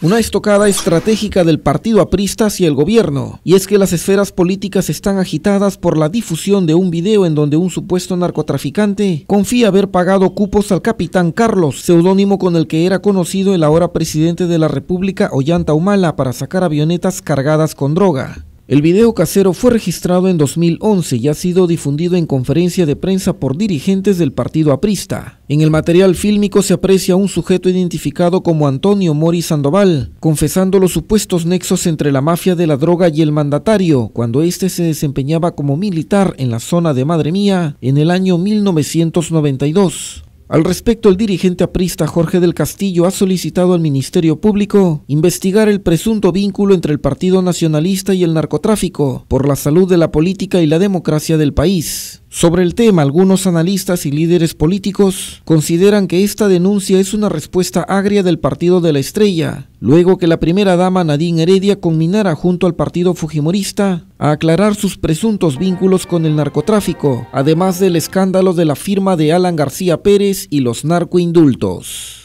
Una estocada estratégica del partido aprista y el gobierno. Y es que las esferas políticas están agitadas por la difusión de un video en donde un supuesto narcotraficante confía haber pagado cupos al capitán Carlos, seudónimo con el que era conocido el ahora presidente de la República Ollanta Humala para sacar avionetas cargadas con droga. El video casero fue registrado en 2011 y ha sido difundido en conferencia de prensa por dirigentes del partido aprista. En el material fílmico se aprecia un sujeto identificado como Antonio Mori Sandoval, confesando los supuestos nexos entre la mafia de la droga y el mandatario, cuando éste se desempeñaba como militar en la zona de Madre Mía en el año 1992. Al respecto, el dirigente aprista Jorge del Castillo ha solicitado al Ministerio Público investigar el presunto vínculo entre el Partido Nacionalista y el narcotráfico por la salud de la política y la democracia del país. Sobre el tema, algunos analistas y líderes políticos consideran que esta denuncia es una respuesta agria del Partido de la Estrella, luego que la primera dama Nadine Heredia conminara junto al Partido Fujimorista a aclarar sus presuntos vínculos con el narcotráfico, además del escándalo de la firma de Alan García Pérez y los narcoindultos.